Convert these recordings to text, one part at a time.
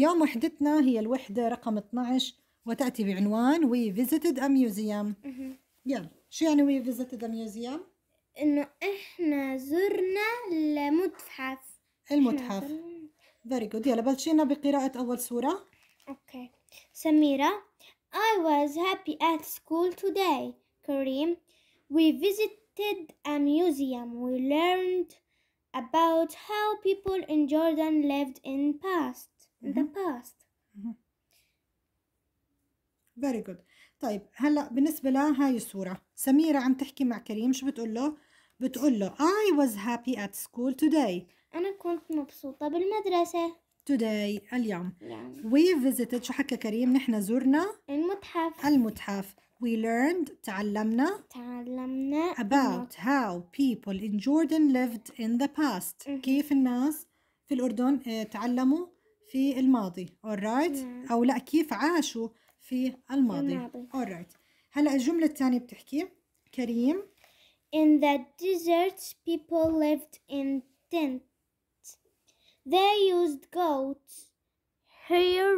اليوم وحدتنا هي الوحدة رقم 12 وتأتي بعنوان We visited a museum يلا شو يعني We visited a museum؟ إنه إحنا زرنا المتحف المتحف Very good يلا بلشينا بقراءة أول سورة أوكي سميرة I was happy at school today كريم We visited a museum We learned about how people in Jordan lived in past in the mm-hmm. past mm-hmm. very good طيب هلا بالنسبه لهاي الصوره سميره عم تحكي مع كريم شو بتقول له بتقول له I was happy at school today أنا كنت مبسوطة بالمدرسة today اليوم يعني. we visited شو حكى كريم نحن زرنا المتحف المتحف we learned تعلمنا تعلمنا about how people in Jordan lived in the past كيف الناس في الأردن آه، تعلموا في الماضي alright yeah. أو لا كيف عاشوا في الماضي, الماضي. alright هلأ الجملة الثانية بتحكي كريم In the desert people lived in tents They used goats hair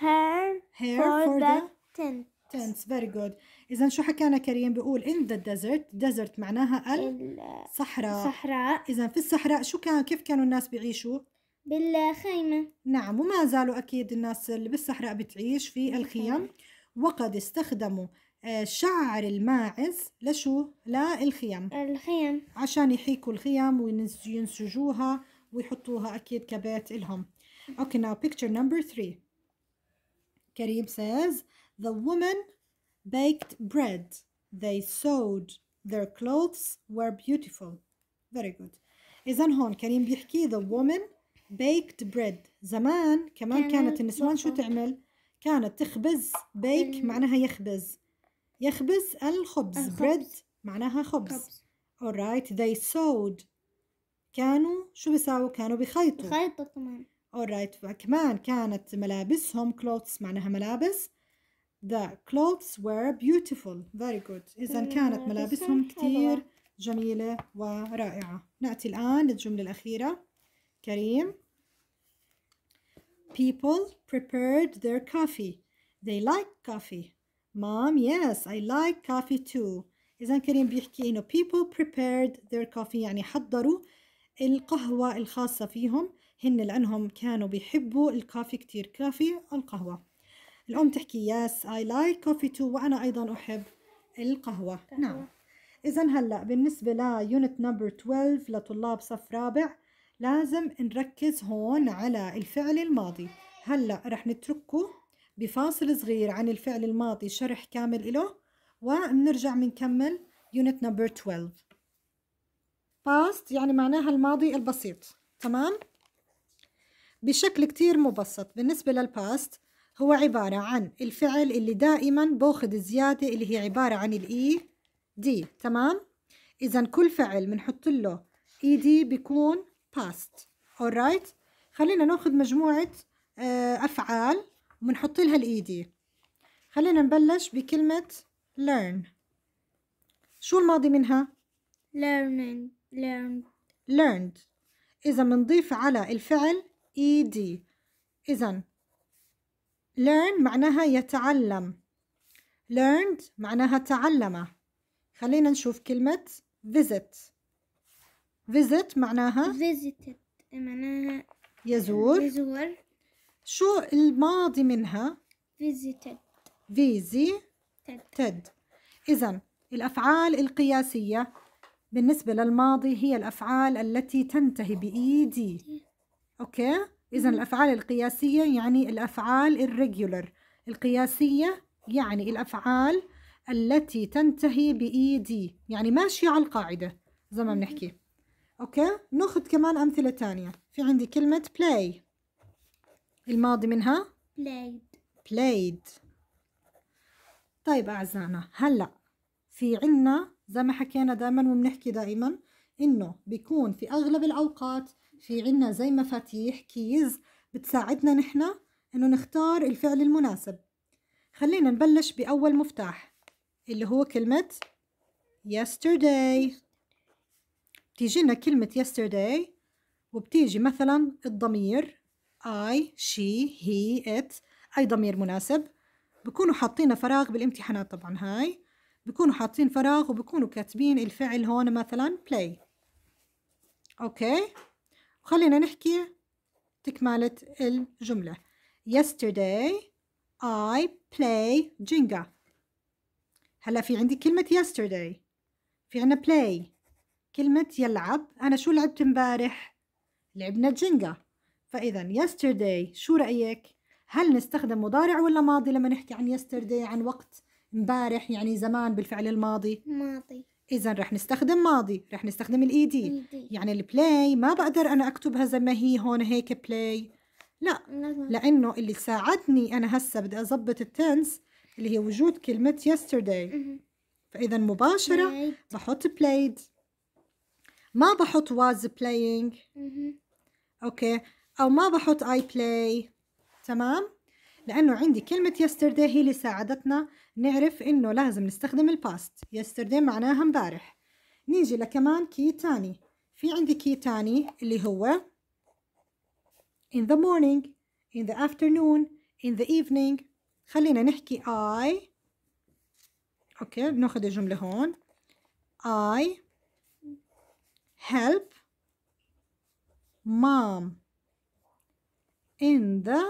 hair, for, for the, the tent tents very good اذا شو حكينا كريم بيقول in the desert desert معناها الصحراء الصحراء اذا في الصحراء شو كان كيف كانوا الناس بيعيشوا بالخيمة نعم وما زالوا أكيد الناس اللي بالصحراء بتعيش في الخيم وقد استخدموا آه، شعر الماعز لشو؟ للخيم الخيم عشان يحيكوا الخيم وينسجوها ويحطوها أكيد كبيت لهم Okay now picture number three كريم says The woman baked bread They sewed Their clothes were beautiful Very good إذا هون كريم بيحكي The woman baked bread زمان كمان كانت النسوان شو تعمل كانت تخبز بيك معناها يخبز يخبز الخبز, بريد معناها خبز, خبز. alright they sewed كانوا شو بيساووا كانوا بيخيطوا بيخيطوا كمان alright فكمان كانت ملابسهم clothes معناها ملابس The clothes were beautiful. Very good. إذا كانت ملابسهم كتير جميلة ورائعة. نأتي الآن للجملة الأخيرة. كريم People prepared their coffee. They like coffee. Mom, yes, I like coffee too. إذا كريم بيحكي إنه people prepared their coffee يعني حضروا القهوة الخاصة فيهم هن لأنهم كانوا بيحبوا الكافي كتير كافي القهوة الأم تحكي yes I like coffee too وأنا أيضا أحب القهوة نعم إذا هلأ بالنسبة ل unit number 12 لطلاب صف رابع لازم نركز هون على الفعل الماضي هلأ رح نتركه بفاصل صغير عن الفعل الماضي شرح كامل له وبنرجع بنكمل يونت نمبر 12 past يعني معناها الماضي البسيط تمام بشكل كتير مبسط بالنسبة للباست هو عبارة عن الفعل اللي دائما باخذ زيادة اللي هي عبارة عن الاي دي e تمام إذا كل فعل بنحط له اي e دي بيكون past alright خلينا ناخذ مجموعة آه، أفعال ونحط لها الإيدي خلينا نبلش بكلمة learn شو الماضي منها؟ learning learned learned إذا بنضيف على الفعل ed إذا learn معناها يتعلم learned معناها تعلم خلينا نشوف كلمة visit فيزيت معناها فيزيتد معناها يزور يزور شو الماضي منها فيزيتد فيزي تد إذا الأفعال القياسية بالنسبة للماضي هي الأفعال التي تنتهي بإيدي أوكي إذا الأفعال القياسية يعني الأفعال الريجولر القياسية يعني الأفعال التي تنتهي بإيدي يعني ماشية على القاعدة زي ما بنحكي أوكي ناخذ كمان أمثلة تانية في عندي كلمة play الماضي منها played played طيب أعزائنا هلأ في عنا زي ما حكينا دائما وبنحكي دائما إنه بيكون في أغلب الأوقات في عنا زي مفاتيح كيز بتساعدنا نحن إنه نختار الفعل المناسب خلينا نبلش بأول مفتاح اللي هو كلمة yesterday بتيجي لنا كلمة yesterday وبتيجي مثلا الضمير I, she, he, it أي ضمير مناسب بكونوا حاطين فراغ بالامتحانات طبعا هاي بكونوا حاطين فراغ وبكونوا كاتبين الفعل هون مثلا play أوكي وخلينا نحكي تكمالة الجملة yesterday I play Jenga هلا في عندي كلمة yesterday في عنا play كلمة يلعب أنا شو لعبت امبارح؟ لعبنا جينجا فإذا yesterday شو رأيك؟ هل نستخدم مضارع ولا ماضي لما نحكي عن yesterday عن وقت امبارح يعني زمان بالفعل الماضي؟ ماضي إذا رح نستخدم ماضي رح نستخدم الإي دي e e يعني البلاي ما بقدر أنا أكتبها زي ما هي هون هيك بلاي لا لأنه اللي ساعدني أنا هسا بدي أظبط التنس اللي هي وجود كلمة yesterday فإذا مباشرة بحط played ما بحط was playing اوكي او ما بحط I play تمام لانه عندي كلمة yesterday هي اللي ساعدتنا نعرف انه لازم نستخدم الباست yesterday معناها امبارح نيجي لكمان كي تاني في عندي كي تاني اللي هو in the morning in the afternoon in the evening خلينا نحكي I اوكي بناخذ الجملة هون I help mom in the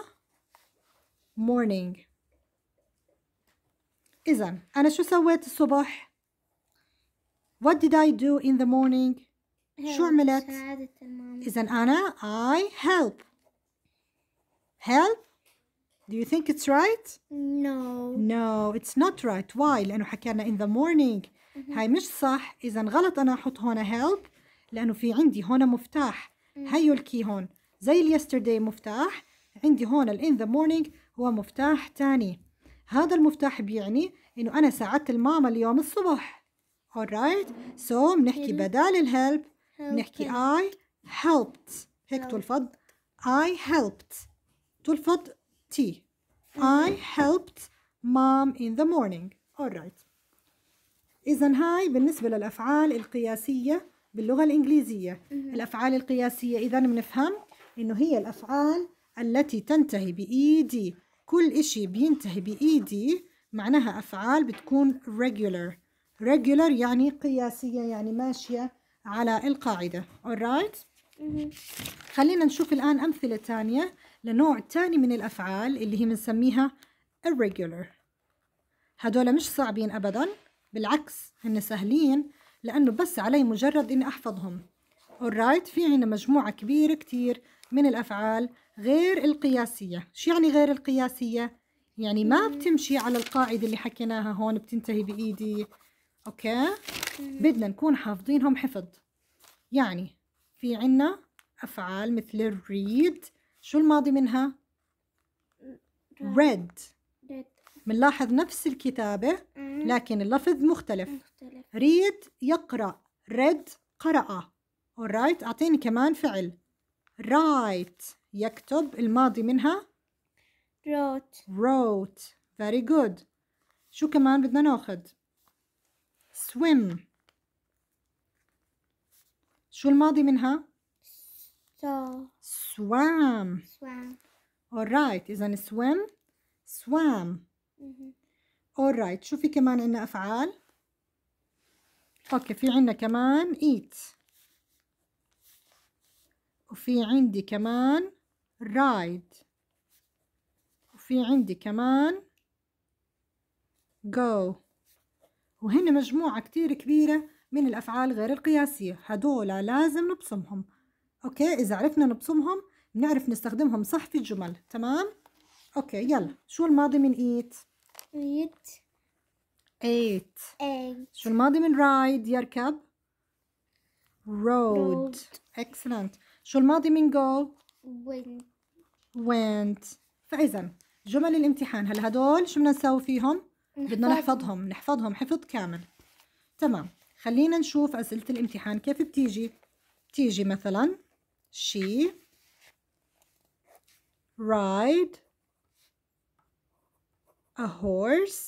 morning إذا أنا شو سويت الصبح؟ What did I do in the morning؟ شو عملت؟ إذا أنا I help help Do you think it's right? No No it's not right Why؟ لأنه حكينا in the morning هاي مش صح إذا غلط أنا أحط هون help لأنه في عندي هون مفتاح هيو الكي هون زي اليسترداي مفتاح عندي هون الان ذا مورنينج هو مفتاح تاني هذا المفتاح بيعني إنه أنا ساعدت الماما اليوم الصبح alright so بنحكي بدال الهلب بنحكي I helped هيك تلفظ I helped تلفظ تي I helped mom in the morning alright إذا هاي بالنسبة للأفعال القياسية باللغة الإنجليزية الأفعال القياسية إذا بنفهم إنه هي الأفعال التي تنتهي بإيدي e كل إشي بينتهي بإيدي e معناها أفعال بتكون regular regular يعني قياسية يعني ماشية على القاعدة alright خلينا نشوف الآن أمثلة تانية لنوع تاني من الأفعال اللي هي بنسميها irregular هدول مش صعبين أبدا بالعكس هن سهلين لأنه بس علي مجرد إني أحفظهم alright في عنا مجموعة كبيرة كتير من الأفعال غير القياسية شو يعني غير القياسية؟ يعني ما بتمشي على القاعدة اللي حكيناها هون بتنتهي بإيدي أوكي؟ بدنا نكون حافظينهم حفظ يعني في عنا أفعال مثل read شو الماضي منها؟ read بنلاحظ نفس الكتابة لكن اللفظ مختلف مختلف ريد يقرأ ريد قرأ alright أعطيني كمان فعل رايت يكتب الماضي منها wrote wrote very good شو كمان بدنا ناخذ swim شو الماضي منها so. swam swam alright إذا swim swam right. شو في كمان عنا أفعال أوكي في عنا كمان eat وفي عندي كمان ride وفي عندي كمان go وهن مجموعة كتير كبيرة من الأفعال غير القياسية هدول لازم نبصمهم أوكي إذا عرفنا نبصمهم بنعرف نستخدمهم صح في الجمل تمام أوكي يلا شو الماضي من eat eight eight eight شو الماضي من ride يركب رود rode. excellent شو الماضي من go went went فإذا جمل الامتحان هلا هدول شو بدنا نسوي فيهم بدنا نحفظهم نحفظهم حفظ كامل تمام خلينا نشوف أسئلة الامتحان كيف بتيجي بتيجي مثلا she ride a horse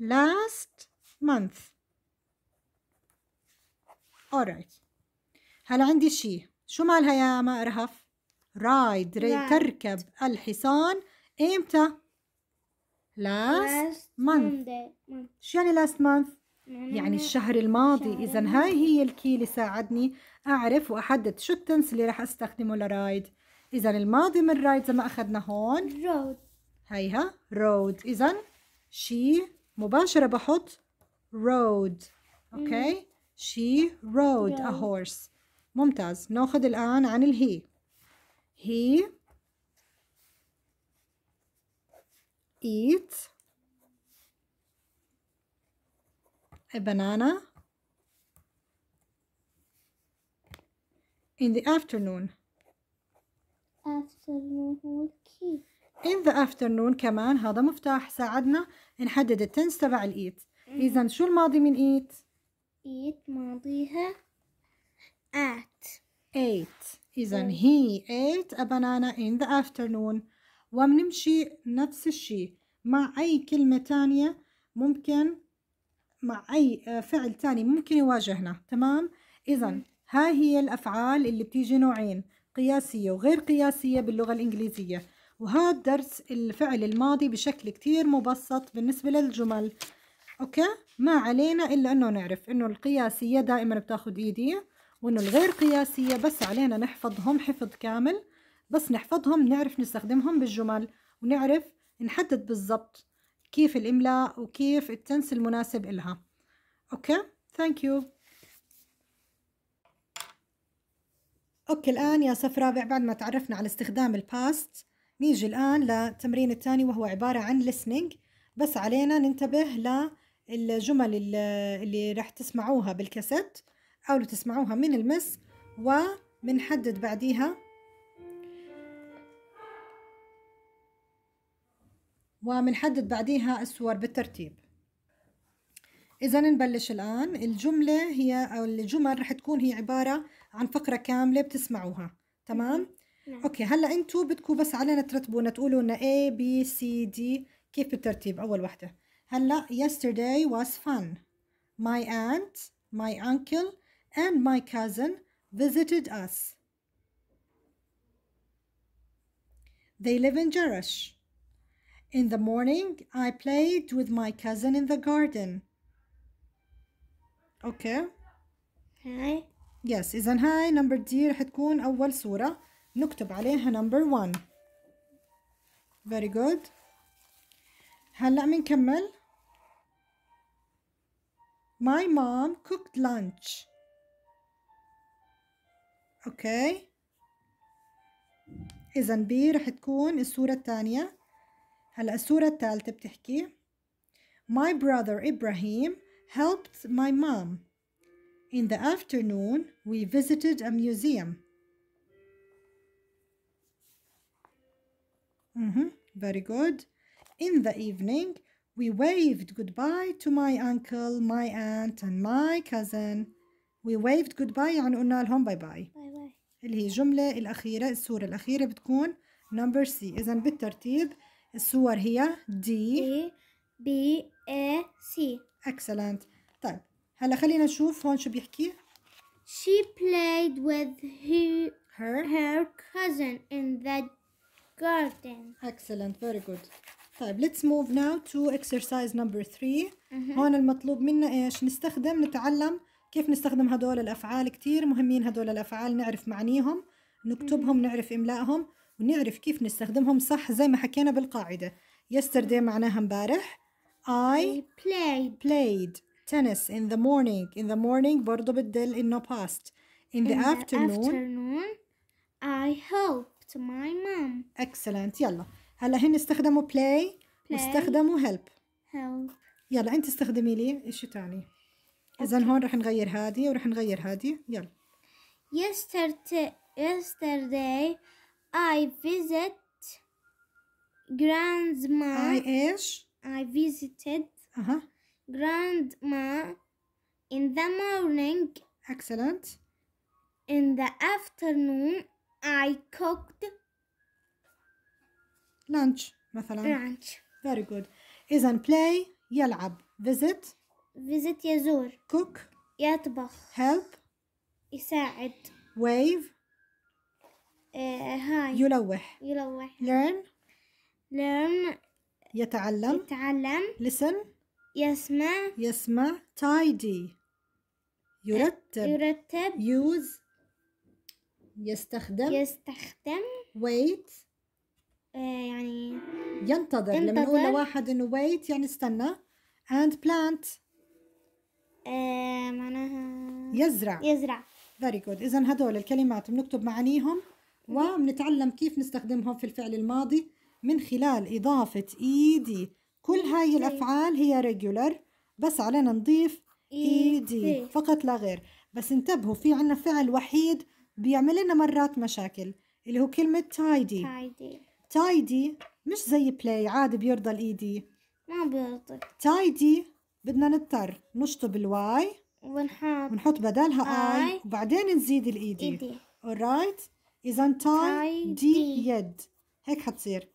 last month alright هلا عندي شيء؟ شو مالها يا ما أرهف رايد تركب الحصان إمتى last, month شو يعني last month يعني الشهر الماضي إذا هاي هي الكي اللي ساعدني أعرف وأحدد شو التنس اللي راح أستخدمه لرايد إذا الماضي من رايد زي ما أخذنا هون رود هيها رود إذا شي مباشرة بحط رود أوكي شي she rode a horse ممتاز ناخذ الآن عن الهي he eat a banana in the afternoon afternoon in the afternoon كمان هذا مفتاح ساعدنا نحدد التنس تبع الإيت إذا شو الماضي من إيت؟ إيت ماضيها at ايت إذا he ate a banana in the afternoon وبنمشي نفس الشيء مع أي كلمة تانية ممكن مع أي فعل تاني ممكن يواجهنا تمام؟ إذا هاي هي الأفعال اللي بتيجي نوعين قياسية وغير قياسية باللغة الإنجليزية وهذا درس الفعل الماضي بشكل كتير مبسط بالنسبة للجمل أوكي ما علينا إلا أنه نعرف أنه القياسية دائما بتاخد إيدي وأنه الغير قياسية بس علينا نحفظهم حفظ كامل بس نحفظهم نعرف نستخدمهم بالجمل ونعرف نحدد بالضبط كيف الإملاء وكيف التنس المناسب إلها أوكي ثانك يو اوكي الان يا صف رابع بعد ما تعرفنا على استخدام الباست نيجي الان للتمرين الثاني وهو عبارة عن listening بس علينا ننتبه للجمل اللي راح تسمعوها بالكاسيت او تسمعوها من المس وبنحدد بعديها وبنحدد بعديها الصور بالترتيب إذا نبلش الآن الجملة هي أو الجمل رح تكون هي عبارة عن فقرة كاملة بتسمعوها تمام؟ نعم. اوكي هلا انتو بدكم بس علينا ترتبونا تقولوا لنا A B C D كيف بالترتيب اول وحدة هلا yesterday was fun my aunt my uncle and my cousin visited us they live in Jerash in the morning I played with my cousin in the garden okay Hi. يس إذا هاي نمبر دي رح تكون أول صورة نكتب عليها نمبر 1 very good هلأ بنكمل my mom cooked lunch اوكي اذا بي رح تكون الصورة الثانية هلا الصورة الثالثة بتحكي my brother ابراهيم helped my mom In the afternoon, we visited a museum. Mm -hmm, very good. In the evening, we waved goodbye to my uncle, my aunt, and my cousin. We waved goodbye يعني قلنا لهم bye bye. Bye bye. اللي هي الجملة الأخيرة الصورة الأخيرة بتكون number C. إذا بالترتيب الصور هي D, D B A C. Excellent. طيب هلا خلينا نشوف هون شو بيحكي She played with her, her, her cousin in the garden. Excellent, very good. طيب let's move now to exercise number three uh -huh. هون المطلوب منا ايش نستخدم نتعلم كيف نستخدم هدول الافعال كتير مهمين هدول الافعال نعرف معانيهم نكتبهم نعرف املائهم ونعرف كيف نستخدمهم صح زي ما حكينا بالقاعده yesterday معناها امبارح I played played tennis in the morning in the morning برضو بتدل إنه past in the in afternoon, the afternoon I helped my mom excellent يلا هلا هن استخدموا play, play. واستخدموا help help يلا أنت استخدمي لي إشي تاني إذا هون رح نغير هذه ورح نغير هذه يلا yesterday yesterday I visit grandma I ايش I visited grandma in the morning. Excellent. In the afternoon, I cooked lunch مثلا. Lunch. Very good. is إذا play يلعب. Visit. Visit يزور. Cook. يطبخ. Help. يساعد. Wave. Uh, hi يلوح. يلوح. Learn. Learn. يتعلم. يتعلم. Listen. يسمع يسمع tidy يرتب يرتب use يستخدم يستخدم wait آه، يعني ينتظر, ينتظر. لما نقول لواحد انه wait يعني استنى and plant آه، معناها يزرع يزرع فيري جود اذا هدول الكلمات بنكتب معانيهم وبنتعلم كيف نستخدمهم في الفعل الماضي من خلال اضافه ايدي e كل هاي إيه. الأفعال هي ريجولر بس علينا نضيف إي دي إيه. فقط لا غير بس انتبهوا في عنا فعل وحيد بيعمل لنا مرات مشاكل اللي هو كلمة تايدي تايدي مش زي بلاي عادي بيرضى الايدي e ما بيرضى تايدي بدنا نضطر نشطب الواي ونحط ونحط بدالها اي وبعدين نزيد الايدي دي اورايت اذا تاي دي يد هيك حتصير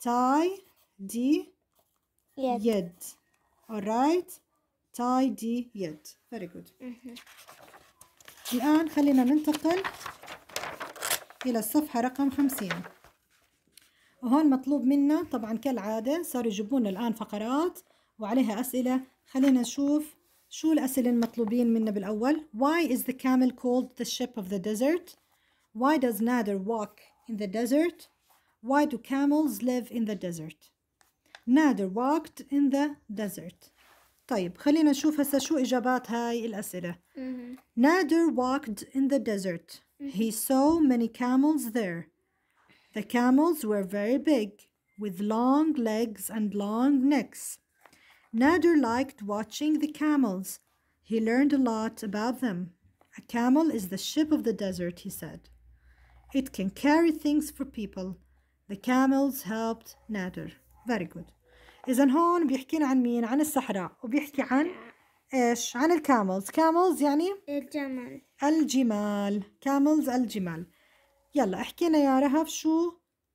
تاي دي يد. يد. Alright. Tidy يد. Very good. الآن خلينا ننتقل إلى الصفحة رقم خمسين وهون مطلوب منا طبعا كالعادة صاروا يجيبون الآن فقرات وعليها أسئلة خلينا نشوف شو الأسئلة المطلوبين منا بالأول Why is the camel called the ship of the desert? Why does Nader walk in the desert? Why do camels live in the desert? Nader walked in the desert طيب خلينا نشوف هسا شو إجابات هاي الأسئلة Nader walked in the desert He saw many camels there The camels were very big with long legs and long necks. Nader liked watching the camels. He learned a lot about them. A camel is the ship of the desert, he said. It can carry things for people. The camels helped Nader. Very good. إذا هون بيحكينا عن مين؟ عن الصحراء وبيحكي عن إيش؟ عن الكاملز كاملز يعني الجمل الجمال كاملز الجمال يلا احكينا يا رهف شو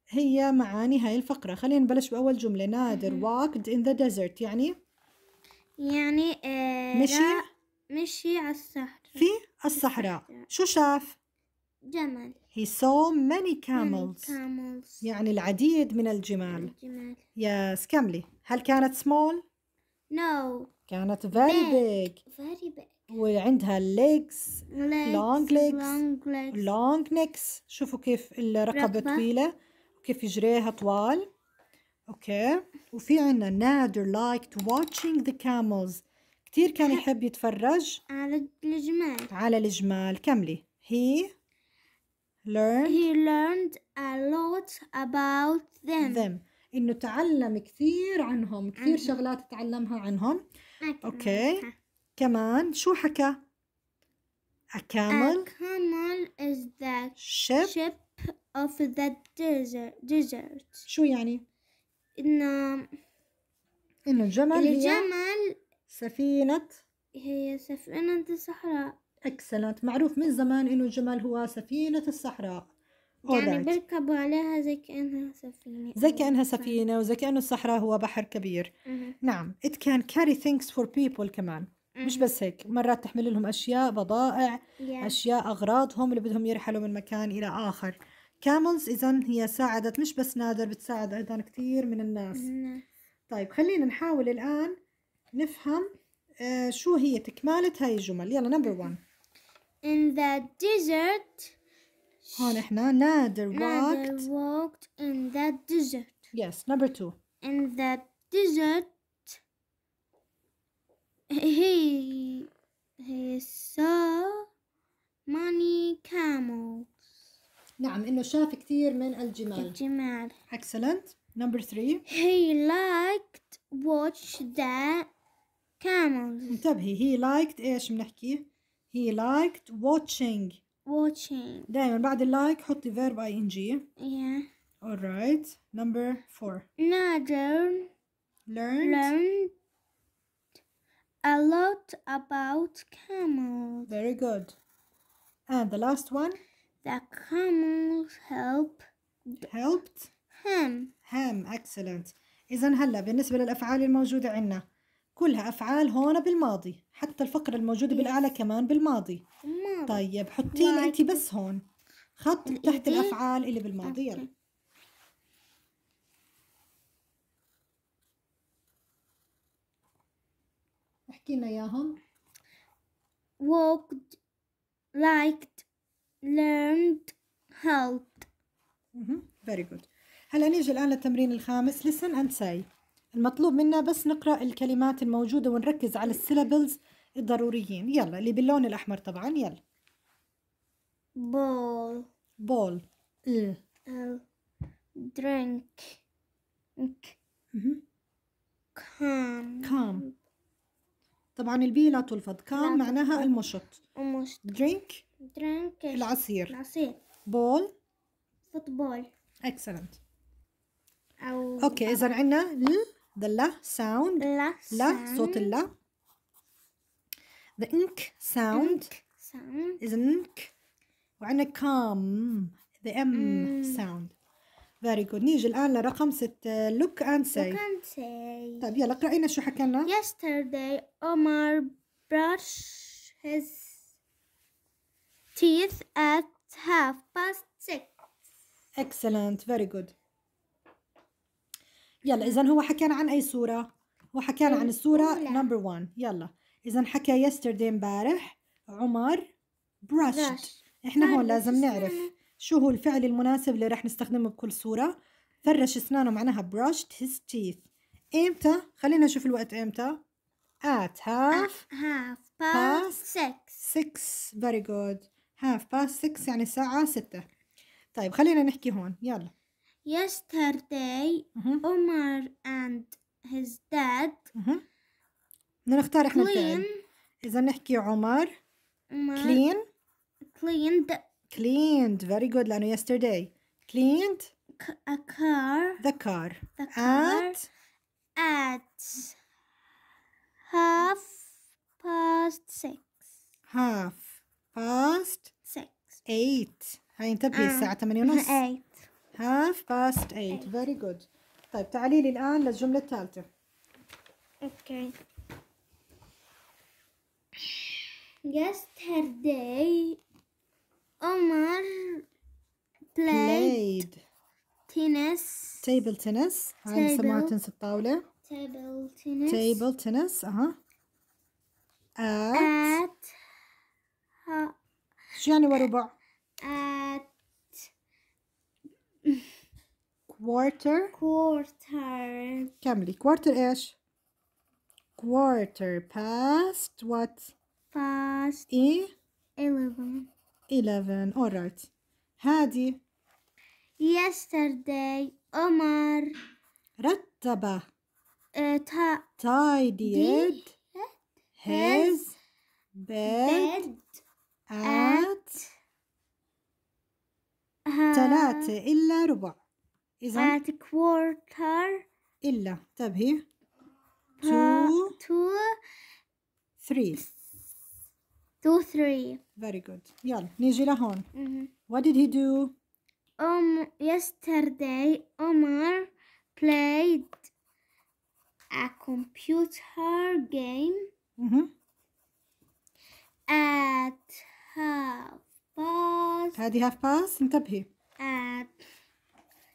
هي معاني هاي الفقرة خلينا نبلش بأول جملة نادر walked in the desert يعني يعني آه مشي مشي على الصحراء في الصحراء شو شاف جمل he saw many camels, many camels. يعني العديد من الجمال, الجمال. يس كملي هل كانت small؟ No. كانت very big. big. Very big. وعندها legs. legs. Long legs. Long legs. Long شوفوا كيف الرقبة طويلة وكيف جريها طوال. اوكي وفي عندنا نادر لايكت واتشينج ذا كاملز كثير كان يحب يتفرج على الجمال على الجمال كملي هي learned he learned a lot about them, them. انه تعلم كثير عنهم كثير عنهم. شغلات تعلمها عنهم أكمل. اوكي كمان شو حكى اكامل اكامل is the ship, ship of the desert, شو يعني؟ إنه إنه الجمل الجمل هي سفينة هي سفينة الصحراء اكسلنت معروف من زمان إنه الجمل هو سفينة الصحراء يعني بيركبوا عليها زي كأنها سفينة زي كأنها سفينة وزي كأنه الصحراء هو بحر كبير نعم it can carry things for people كمان مش بس هيك مرات تحمل لهم أشياء بضائع yeah. أشياء أغراضهم اللي بدهم يرحلوا من مكان إلى آخر camels إذا هي ساعدت مش بس نادر بتساعد أيضا كثير من الناس طيب خلينا نحاول الآن نفهم آه شو هي تكمالة هاي الجمل يلا نمبر 1 In the desert هون احنا نادر walked Nader walked in that desert yes number two in that desert he he saw many camels نعم انه شاف كثير من الجمال الجمال excellent number three he liked watch the camels انتبهي he liked ايش بنحكي he liked watching watching دايما بعد اللايك حطي verb ing yeah alright number four نادر learned learned a lot about camels very good and the last one the camels help helped him him excellent إذا هلا بالنسبة للأفعال الموجودة عندنا كلها أفعال هون بالماضي حتى الفقرة الموجودة بالأعلى كمان بالماضي طيب حطي لي انت بس هون خط تحت الافعال اللي بالماضي يلا احكي لنا اياهم walked liked learned helped very good هلا نيجي الآن للتمرين الخامس listen and say المطلوب منا بس نقرأ الكلمات الموجودة ونركز على السيلابلز الضروريين يلا اللي باللون الأحمر طبعا يلا بول بول ال درينك كام كام طبعا البي لا تلفظ كام معناها المشط المشط درينك درينك العصير العصير بول فوتبول اكسلنت او اوكي اذا عندنا ل ذا لا ساوند لا صوت اللا The ink sound ink sound is an ink وعنا كام the M sound very good نيجي الآن لرقم ستة look and say look and say طيب يلا قرأينا شو حكى لنا yesterday Omar brushed his teeth at half past six excellent very good يلا إذا هو حكينا عن أي صورة؟ هو حكينا عن الصورة نمبر one. يلا إذا حكى يسترداي امبارح عمر brushed إحنا هون لازم نعرف شو هو الفعل المناسب اللي رح نستخدمه بكل صورة فرش أسنانه معناها brushed his teeth إمتى؟ خلينا نشوف الوقت إمتى at half half past, six six very good half past six يعني الساعة ستة طيب خلينا نحكي هون يلا yesterday uh -huh. Omar and his dad uh -huh. بدنا نختار احنا الفعل اذا نحكي عمر كلين cleaned cleaned very good لانه yesterday cleaned a car the car the car at at half past six half past six eight هاي انتبهي الساعة 8 ونص eight half past eight, eight. very good طيب تعالي لي الآن للجملة الثالثة اوكي okay. Yesterday, Omar played, played. tennis. Table tennis. Table نسموها Table tennis. Table tennis. أها. At. At. شو يعني وربع؟ At. quarter. Quarter. كملي. quarter إيش؟ quarter past what? past E 11. 11. All right. Hadi. Yesterday, Omar رتب uh, ta- tidied his bed, bed at ثلاثة إلا ربع إذا at quarter إلا تبهي two, two three Two, three. Very good. Yeah. نيجي لهون. Mm -hmm. What did he do? Um, yesterday Omar played a computer game mm -hmm. at half past. At half past انتبهي. At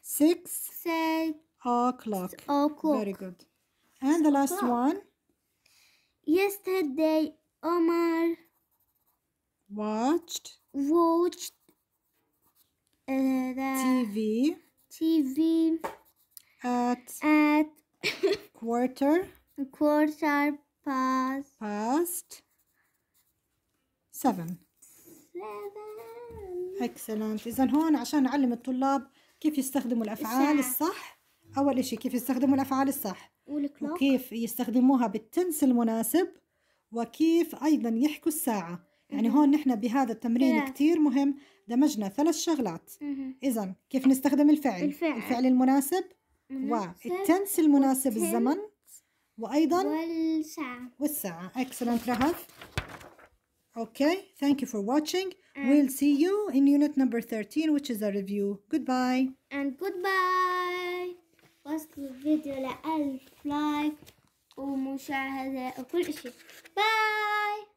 six. Six. O'clock. O'clock. Very good. And the last one. Yesterday Omar watched watched uh, the TV TV at at quarter quarter past past seven excellent إذا هون عشان نعلم الطلاب كيف يستخدموا الأفعال الصح أول إشي كيف يستخدموا الأفعال الصح والكلوك. وكيف يستخدموها بالتنس المناسب وكيف أيضا يحكوا الساعة يعني هون نحن بهذا التمرين ثلاث. كتير مهم دمجنا ثلاث شغلات إذا كيف نستخدم الفعل الفعل, الفعل المناسب والتنس المناسب والتنس الزمن وأيضا والساعة والساعة excellent رهف okay thank you for watching and we'll see you in unit number 13 which is a review goodbye and goodbye وصل الفيديو لألف لايك ومشاهدة وكل شيء باي